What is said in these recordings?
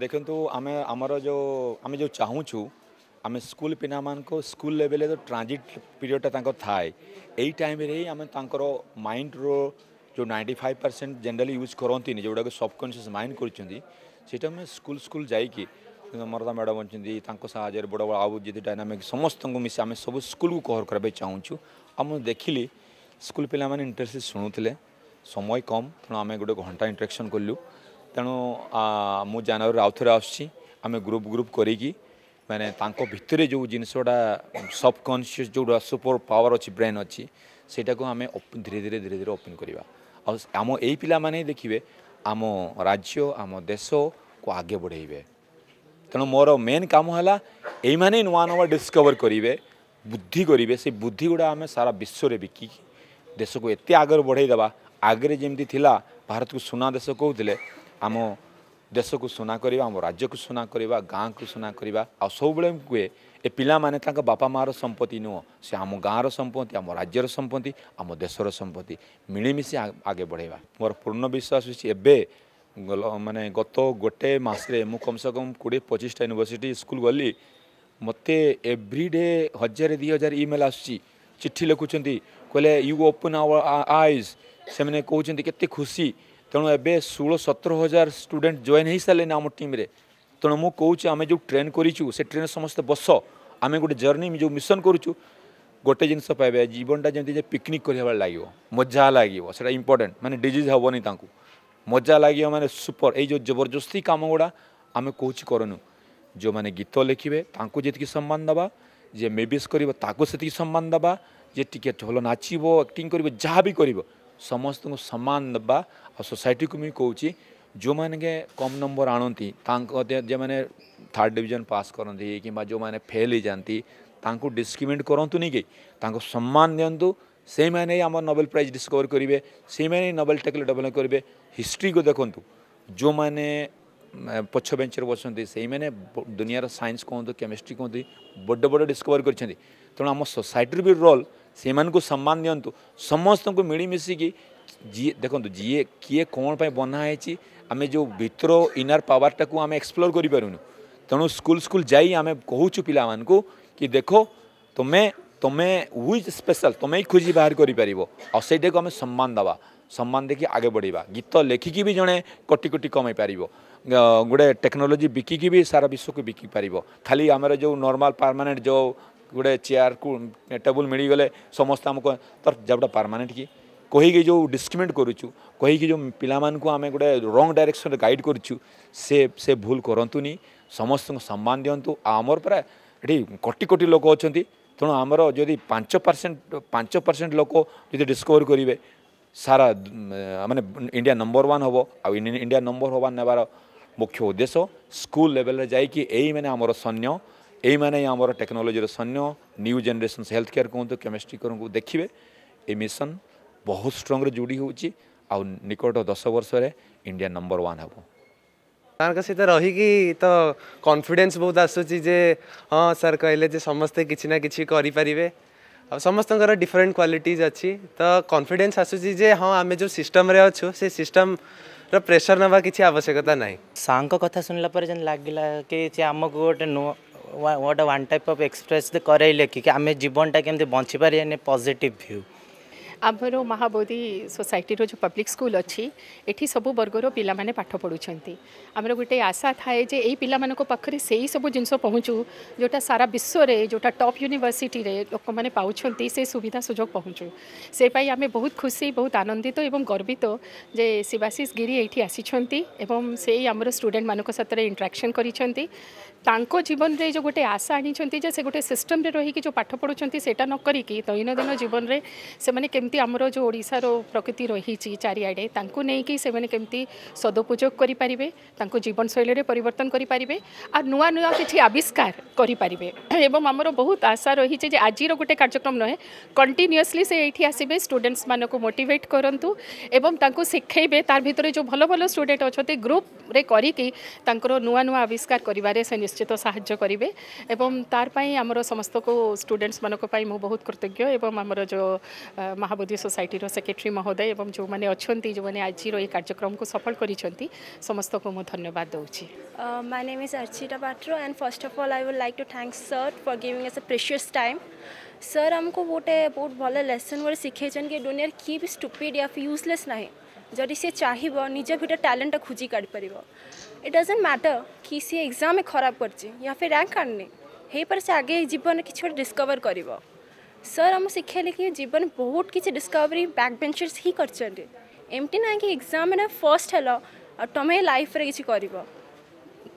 ଦେଖନ୍ତୁ ଆମେ ଆମର ଯେଉଁ ଆମେ ଯେଉଁ ଚାହୁଁଛୁ ଆମେ ସ୍କୁଲ ପିଲାମାନଙ୍କୁ ସ୍କୁଲ ଲେଭେଲରେ ଯେଉଁ ଟ୍ରାଞ୍ଜିଟ୍ ପିରିୟଡ଼ଟା ତାଙ୍କର ଥାଏ ଏଇ ଟାଇମ୍ରେ ହିଁ ଆମେ ତାଙ୍କର ମାଇଣ୍ଡର ଯେଉଁ ninety five percent generally use କରନ୍ତିନି ଯେଉଁଟାକି ସବକନସିୟସ୍ ମାଇଣ୍ଡ କରୁଛନ୍ତି ସେଇଟା ଆମେ ସ୍କୁଲ ସ୍କୁଲ ଯାଇକି ମରଦା ମ୍ୟାଡ଼ମ୍ ଅଛନ୍ତି ତାଙ୍କ ସାହାଯ୍ୟରେ ବଡ଼ ବଡ଼ ଆଉ ଯଦି ଡାଇନାମିକ୍ ସମସ୍ତଙ୍କୁ ମିଶି ଆମେ ସବୁ ସ୍କୁଲକୁ କଭର୍ କରିବା ପାଇଁ ଚାହୁଁଛୁ ଆଉ ମୁଁ ଦେଖିଲି ସ୍କୁଲ ପିଲାମାନେ ଇଣ୍ଟରେଷ୍ଟ ଶୁଣୁଥିଲେ ସମୟ କମ୍ ତେଣୁ ଆମେ ଗୋଟେ ଘଣ୍ଟା ଇଣ୍ଟ୍ରାକ୍ସନ୍ କଲୁ ତେଣୁ ମୁଁ ଜାନୁଆରୀରୁ ଆଉ ଥରେ ଆସୁଛି ଆମେ ଗ୍ରୁପ୍ ଗ୍ରୁପ୍ କରିକି ମାନେ ତାଙ୍କ ଭିତରେ ଯେଉଁ ଜିନିଷଟା ସବ୍କନସିୟସ୍ ଯେଉଁଟା ସୁପର୍ ପାୱାର୍ ଅଛି ବ୍ରେନ୍ ଅଛି ସେଇଟାକୁ ଆମେ ଧୀରେ ଧୀରେ ଧୀରେ ଧୀରେ ଓପେନ୍ କରିବା ଆଉ ଆମ ଏଇ ପିଲାମାନେ ଦେଖିବେ ଆମ ରାଜ୍ୟ ଆମ ଦେଶକୁ ଆଗେ ବଢ଼େଇବେ ତେଣୁ ମୋର ମେନ୍ କାମ ହେଲା ଏଇମାନେ ନୂଆ ନୂଆ ଡିସ୍କଭର କରିବେ ବୁଦ୍ଧି କରିବେ ସେ ବୁଦ୍ଧିଗୁଡ଼ା ଆମେ ସାରା ବିଶ୍ୱରେ ବିକିକି ଦେଶକୁ ଏତେ ଆଗରେ ବଢ଼େଇଦେବା ଆଗରେ ଯେମିତି ଥିଲା ଭାରତକୁ ସୁନା ଦେଶ କହୁଥିଲେ ଆମ ଦେଶକୁ ସୁନା କରିବା ଆମ ରାଜ୍ୟକୁ ସୁନା କରିବା ଗାଁକୁ ସୁନା କରିବା ଆଉ ସବୁବେଳେ ମୁଁ କୁହେ ଏ ପିଲାମାନେ ତାଙ୍କ ବାପା ମାଆର ସମ୍ପତ୍ତି ନୁହଁ ସେ ଆମ ଗାଁର ସମ୍ପତ୍ତି ଆମ ରାଜ୍ୟର ସମ୍ପତ୍ତି ଆମ ଦେଶର ସମ୍ପତ୍ତି ମିଳିମିଶି ଆଗେ ବଢ଼େଇବା ମୋର ପୂର୍ଣ୍ଣ ବିଶ୍ୱାସ ଅଛି ଏବେ ମାନେ ଗତ ଗୋଟେ ମାସରେ ମୁଁ କମ୍ସେ କମ୍ କୋଡ଼ିଏ ପଚିଶଟା ୟୁନିଭର୍ସିଟି ସ୍କୁଲ ଗଲି ମୋତେ ଏଭ୍ରି ଡେ ହଜାରେ ଦୁଇ ହଜାର ଇମେଲ୍ ଆସୁଛି ଚିଠି ଲେଖୁଛନ୍ତି କହିଲେ ୟୁ ଓପନ୍ ଆୱାର ଆଇଜ୍ ସେମାନେ କହୁଛନ୍ତି କେତେ ଖୁସି ତେଣୁ ଏବେ ଷୋହଳ ସତର ହଜାର ଷ୍ଟୁଡେଣ୍ଟ ଜଏନ୍ ହୋଇସାରିଲେଣି ଆମ ଟିମ୍ରେ ତେଣୁ ମୁଁ କହୁଛି ଆମେ ଯେଉଁ ଟ୍ରେନ୍ କରିଛୁ ସେ ଟ୍ରେନ୍ରେ ସମସ୍ତେ ବସ ଆମେ ଗୋଟେ ଜର୍ଣ୍ଣି ଯେଉଁ ମିଶନ କରୁଛୁ ଗୋଟେ ଜିନିଷ ପାଇବେ ଜୀବନଟା ଯେମିତି ଯେ ପିକନିକ୍ କରିବା ବେଳେ ଲାଗିବ ମଜା ଲାଗିବ ସେଇଟା ଇମ୍ପୋର୍ଟାଣ୍ଟ ମାନେ ଡିଜିଜ୍ ହେବନି ତାଙ୍କୁ ମଜା ଲାଗିବ ମାନେ ସୁପର ଏଇ ଯେଉଁ ଜବରଦସ୍ତି କାମ ଗୁଡ଼ା ଆମେ କହୁଛି କରନୁ ଯେଉଁମାନେ ଗୀତ ଲେଖିବେ ତାଙ୍କୁ ଯେତିକି ସମ୍ମାନ ଦେବା ଯିଏ ମେବିସ୍ କରିବ ତାକୁ ସେତିକି ସମ୍ମାନ ଦେବା ଯିଏ ଟିକେ ଭଲ ନାଚିବ ଆକ୍ଟିଂ କରିବ ଯାହା ବି କରିବ समस्त सम्मान देवा आ सोसाइटी को भी कौच जो मैंने कम नंबर आणती जो मैंने थार्ड डिविजन पास करती कि जो मैंने फेल हो जाती डिस्क्रिमिनेट करूँ कि सम्मान दिंतु से मैंने आम नोबेल प्राइज डिस्कवर करेंगे से मैंने नोबेल टेकल डेभलप करेंगे हिस्ट्री को देखु जो मैंने ପଛ ବେଞ୍ଚରେ ବସନ୍ତି ସେଇମାନେ ଦୁନିଆର ସାଇନ୍ସ କୁହନ୍ତୁ କେମିଷ୍ଟ୍ରି କୁହନ୍ତି ବଡ଼ ବଡ଼ ଡିସ୍କଭର କରିଛନ୍ତି ତେଣୁ ଆମ ସୋସାଇଟିର ବି से सम्मान दिंतु समस्त को मिलमिशिक जी देखो जीए किए कौन बनाई आम जो भितर इनर पावर टाक आम एक्सप्लोर करूँ तेणु स्कूल स्कूल जाई आम कह पा कि देखो तुम तुम हुई स्पेशल तुम ही खोजी बाहर कर करेंटा को आम सम्मान दवा सम्मान देखिए आगे बढ़ेगा गीत लेखिकी भी जड़े कोटि कोटि कमई पार गोटे टेक्नोलोजी बिकिकी भी सारा विश्व को बिकि पार खाली आमर जो नर्माल परमानेंट जो गोटे चेयर को टेबुल मिल गले समस्त आम तर जब परमानेंट किए कहीकि जो डिस्क्रिमिनेट करुचु कहीकि जो पिला गोटे रंग डायरेक्शन गाइड कर से भूल करूँ समस्त सम्मान दिंतु आमर ये कोटि कोटी लोक अच्छा तेणु आमर जदि पांच परसेंट पांच परसेंट लोक जो डिस्कवर करेंगे सारा मानने इंडिया नंबर वन हम आ इंडिया नंबर वन नेबार मुख्य उद्देश्य स्कूल लेवल जाने आमर सैन्य ଏଇମାନେ ଆମର ଟେକ୍ନୋଲୋଜିର ସୈନ୍ୟ ନ୍ୟୁ ଜେନେରେସନ୍ସ ହେଲ୍ଥ କେୟାର କୁହନ୍ତୁ କେମିଷ୍ଟ୍ରି କରଙ୍କୁ ଦେଖିବେ ଏ ମିଶନ ବହୁତ ଷ୍ଟ୍ରଙ୍ଗରେ ଯୋଡ଼ି ହେଉଛି ଆଉ ନିକଟ ଦଶ ବର୍ଷରେ ଇଣ୍ଡିଆ ନମ୍ବର ୱାନ୍ ହେବ ସାର୍ଙ୍କ ସହିତ ରହିକି ତ କନଫିଡେନ୍ସ ବହୁତ ଆସୁଛି ଯେ ହଁ ସାର୍ କହିଲେ ଯେ ସମସ୍ତେ କିଛି ନା କିଛି କରିପାରିବେ ଆଉ ସମସ୍ତଙ୍କର ଡିଫରେଣ୍ଟ କ୍ୱାଲିଟିଜ୍ ଅଛି ତ କନଫିଡେନ୍ସ ଆସୁଛି ଯେ ହଁ ଆମେ ଯେଉଁ ସିଷ୍ଟମ୍ରେ ଅଛୁ ସେ ସିଷ୍ଟମ୍ର ପ୍ରେସର୍ ନେବା କିଛି ଆବଶ୍ୟକତା ନାହିଁ ସାର୍ଙ୍କ କଥା ଶୁଣିଲା ପରେ ଯେମିତି ଲାଗିଲା କି ସେ ଆମକୁ ଗୋଟେ ନୂଆ what a one type of express the correlate ki ame jibon ta kemti banchi pariane positive view आमर महाबोधि सोसाइटी जो पब्लिक स्कूल अच्छी ये सब वर्गर पे पाठ पढ़ुंट आमर गोटे आशा थाए जे पाने पाखे से ही सब जिन पहुँचू जोटा सारा विश्व में जोटा टप यूनिवर्सीटी लोक मैंने पाँच से सुविधा सुजोग पहुँचू से पाई आम बहुत खुशी बहुत आनंदित तो गर्वित जे शिवाशिष गिरी ये आई आम स्टूडे मान सहित इंट्राक्शन कर जीवन में जो गोटे आशा आनी गोटे सिस्टम रही कि जो पाठ पढ़ुंट से नक दैनदिन जीवन में କେମିତି ଆମର ଯେଉଁ ଓଡ଼ିଶାର ପ୍ରକୃତି ରହିଛି ଚାରିଆଡ଼େ ତାଙ୍କୁ ନେଇକି ସେମାନେ କେମିତି ସଦୁପଯୋଗ କରିପାରିବେ ତାଙ୍କ ଜୀବନଶୈଳୀରେ ପରିବର୍ତ୍ତନ କରିପାରିବେ ଆଉ ନୂଆ ନୂଆ କିଛି ଆବିଷ୍କାର କରିପାରିବେ ଏବଂ ଆମର ବହୁତ ଆଶା ରହିଛି ଯେ ଆଜିର ଗୋଟେ କାର୍ଯ୍ୟକ୍ରମ ନୁହେଁ କଣ୍ଟିନ୍ୟୁଅସ୍ଲି ସେ ଏଇଠି ଆସିବେ ଷ୍ଟୁଡେଣ୍ଟସମାନଙ୍କୁ ମୋଟିଭେଟ୍ କରନ୍ତୁ ଏବଂ ତାଙ୍କୁ ଶିଖେଇବେ ତାର ଭିତରେ ଯେଉଁ ଭଲ ଭଲ ଷ୍ଟୁଡେଣ୍ଟ ଅଛନ୍ତି ଗ୍ରୁପ୍ରେ କରିକି ତାଙ୍କର ନୂଆ ନୂଆ ଆବିଷ୍କାର କରିବାରେ ସେ ନିଶ୍ଚିତ ସାହାଯ୍ୟ କରିବେ ଏବଂ ତାର ପାଇଁ ଆମର ସମସ୍ତଙ୍କୁ ଷ୍ଟୁଡେଣ୍ଟସମାନଙ୍କ ପାଇଁ ମୁଁ ବହୁତ କୃତଜ୍ଞ ଏବଂ ଆମର ଯେଉଁ ମହାବଳି ବୋଧି ସୋସାଇଟିର ସେକ୍ରେଟେରୀ ମହୋଦୟ ଏବଂ ଯେଉଁମାନେ ଅଛନ୍ତି ଯେଉଁମାନେ ଆଜିର ଏହି କାର୍ଯ୍ୟକ୍ରମକୁ ସଫଳ କରିଛନ୍ତି ସମସ୍ତଙ୍କୁ ମୁଁ ଧନ୍ୟବାଦ ଦେଉଛି my name is Archita Patra and first of all I would like to thank sir for giving us a precious time sir ଆମକୁ ଗୋଟେ ବହୁତ ଭଲ ଲେସନ୍ ଗୋଟେ ଶିଖେଇଛନ୍ତି କି ଦୁନିଆରେ କିଏ ବି ଷ୍ଟୁପିଡ୍ ୟା ୟୁଜଲେସ୍ ନାହିଁ ଯଦି ସିଏ ଚାହିଁବ ନିଜ ଭିତରେ ଟ୍ୟାଲେଣ୍ଟଟା ଖୋଜି କାଢ଼ିପାରିବ ଇଟ୍ ଡଜେଣ୍ଟ ମ୍ୟାଟର୍ କି ସିଏ ଏକ୍ଜାମ୍ ଖରାପ କରିଛି ୟା ଫିର୍ ରାଙ୍କ ଆଣିନି ହେଇପାରେ ସେ ଆଗେ ଜୀବନରେ କିଛି ଗୋଟେ ଡିସ୍କଭର୍ କରିବ ସାର୍ ଆମ ଶିକ୍ଷା ଲାଗି ଜୀବନ ବହୁତ କିଛି ଡିସ୍କଭରି ବ୍ୟାକ୍ ବେଞ୍ଚର୍ସ ହିଁ କରିଛନ୍ତି ଏମିତି ନାହିଁ କି ଏକ୍ଜାମ୍ରେ ଫର୍ଷ୍ଟ ହେଲ ଆଉ ତୁମେ ଲାଇଫ୍ରେ କିଛି କରିବ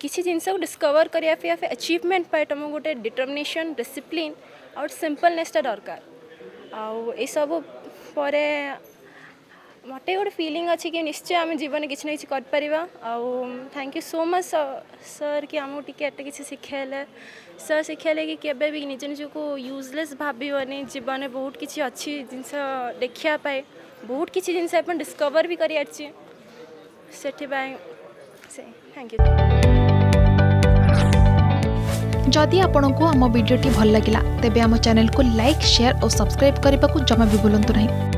କିଛି ଜିନିଷକୁ ଡିସ୍କଭର କରିବା ପାଇଁ ଆଉ ଆଚିଭମେଣ୍ଟ ପାଇଁ ତୁମକୁ ଗୋଟେ ଡିଟର୍ମିନେସନ୍ ଡିସିପ୍ଲିନ୍ ଆଉ ସିମ୍ପଲନେସ୍ଟା ଦରକାର ଆଉ ଏସବୁ ପରେ मत गोटे फिलिंग अच्छे कि निश्चय आम जीवन किसी ना कि पार thank you so much sir कि आम टेट किसी शिखेले सर शिखेले कि निज निज को यूजलेस भाव जीवन में बहुत किसी अच्छी जिनस देखापाई बहुत किसी जिनस डिस्कवर भी कर जदि आपण को आम भिडी भल लगा तेब चेल को लाइक सेयार और सब्सक्राइब करने को जमा भी बुलां नहीं